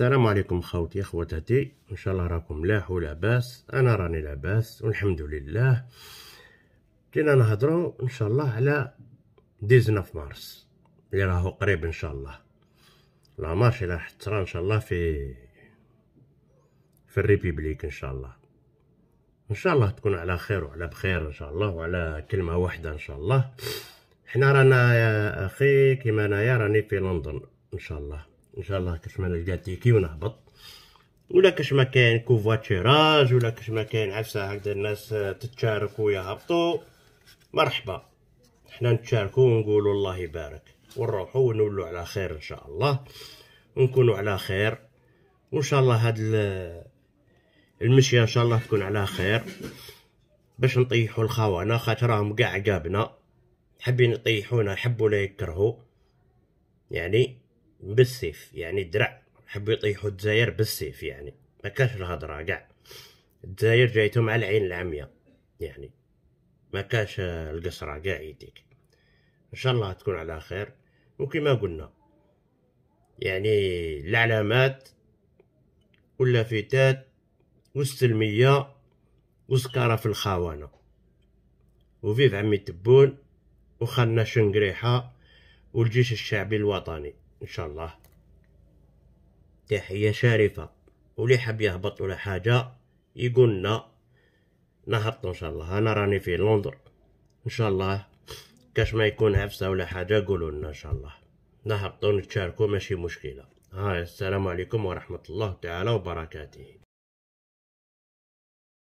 السلام عليكم خوتي اخواتاتي ان شاء الله راكم ملاح ولاباس انا راني لاباس والحمد لله جينا نهضروا ان شاء الله على 19 مارس اللي راهو قريب ان شاء الله لا مارش راح تصرى ان شاء الله في في الريبيبليك ان شاء الله ان شاء الله تكون على خير وعلى بخير ان شاء الله وعلى كلمه واحده ان شاء الله حنا رانا يا اخي كيما انايا راني في لندن ان شاء الله ان شاء الله كاش ما نلقى تيكي ونهبط ولا كاش ما كاين كوفاتيراج ولا كاش ما كاين عفسه هكذا الناس تتشاركوا يهبطوا مرحبا حنا نتشاركوا ونقولوا الله يبارك ونروحوا ونولوا على خير ان شاء الله ونكونوا على خير وان شاء الله هاد المشيه ان شاء الله تكون على خير باش نطيحوا الخوانا خاطر راهم كاع عقابنا حابين يطيحونا يحبوا لا يكرهوا يعني بالسيف يعني الدرع حبوا يطيحوا الجزائر بالسيف يعني ما كانش الهضره كاع الجزائر جايتهم على العين العمياء يعني ما كانش القصره كاع يديك ان شاء الله تكون على خير وكما قلنا يعني العلامات واللافتات والسلمية وسكارة في الخوانة وفيف عمي تبون وخلنا شنقريحة والجيش الشعبي الوطني ان شاء الله تحيه شريفه واللي حاب يهبط ولا حاجه يقولنا نهبط ان شاء الله انا راني في لندن ان شاء الله كاش ما يكون عفسه ولا حاجه قولوا لنا ان شاء الله نهبطوا نتشاركوا ماشي مشكله هاي السلام عليكم ورحمه الله تعالى وبركاته